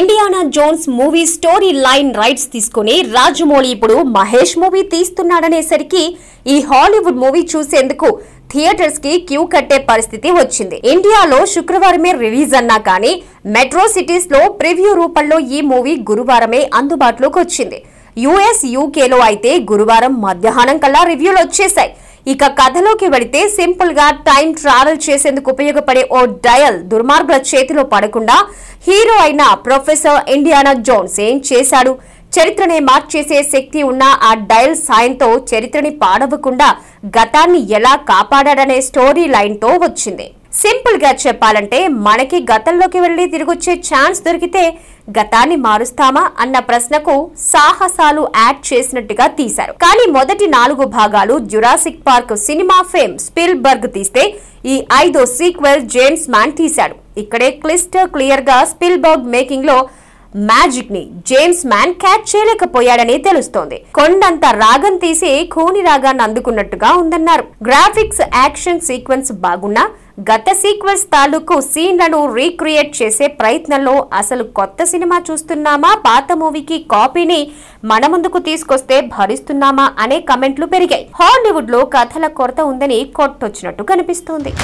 Indiana Jones movie story line rights తీసుకుని రాజమౌళి ఇప్పుడు Mahesh movie తీస్తున్నాడనేసరికి ఈ హాలీవుడ్ మూవీ చూసేందుకు థియేటర్స్ కి క్యూ కట్టే పరిస్థితి వచ్చింది ఇండియాలో శుక్రవారమే రిలీజ్ అన్నా కానీ మెట్రో సిటీస్ లో ప్రివ్యూ రూపంలో ఈ మూవీ గురువారమే అందుబాటులోకి వచ్చింది యుఎస్ యూకేలో అయితే గురువారం మధ్యాహ్నం కల్లా రివ్యూలు వచ్చేశాయి ఇక కథలోకి వెళితే సింపుల్ గా టైం ట్రావెల్ చేసేందుకు ఉపయోగపడే ఓ డయల్ దుర్మార్గుల చేతిలో పడకుండా హీరో అయిన ప్రొఫెసర్ ఇండియానా జోన్స్ ఏం చేశాడు చరిత్రనే మార్చేసే శక్తి ఉన్న ఆ డైల్ సాయంతో చరిత్రని పాడవకుండా గతాన్ని ఎలా కాపాడాడనే స్టోరీ లైన్తో వచ్చింది సింపుల్ గా చెప్పాలంటే మనకి గతంలోకి వెళ్ళి తిరిగొచ్చే ఛాన్స్ దొరికితే గతాన్ని మారుస్తామా అన్న ప్రశ్నకు సాహసాలు యాడ్ చేసినట్టుగా తీశారు కానీ మొదటి నాలుగు భాగాలు జురాసిక్ పార్క్ సినిమా ఫేమ్ స్పిల్ బర్గ్ తీస్తే ఈ ఐదో సీక్వెల్ జేమ్స్ మ్యాన్ తీశాడు ఇక్కడే క్లిస్టర్ క్లియర్ గా స్పిల్ బర్గ్ మేకింగ్ లో మ్యాజిక్ ని జేమ్స్ మ్యాన్ క్యాచ్ చేయలేకపోయాడని తెలుస్తోంది కొండంత రాగం తీసి ఖూని రాగాన్ని అందుకున్నట్టుగా ఉందన్నారు గ్రాఫిక్స్ యాక్షన్ సీక్వెన్స్ బాగున్నా గత సీక్వెన్స్ తాలూకు సీన్లను రీక్రియేట్ చేసే ప్రయత్నంలో అసలు కొత్త సినిమా చూస్తున్నామా పాత మూవీకి కాపీని మన ముందుకు తీసుకొస్తే భరిస్తున్నామా అనే కమెంట్లు పెరిగాయి హాలీవుడ్ లో కథల కొరత ఉందని కొట్టొచ్చినట్టు కనిపిస్తోంది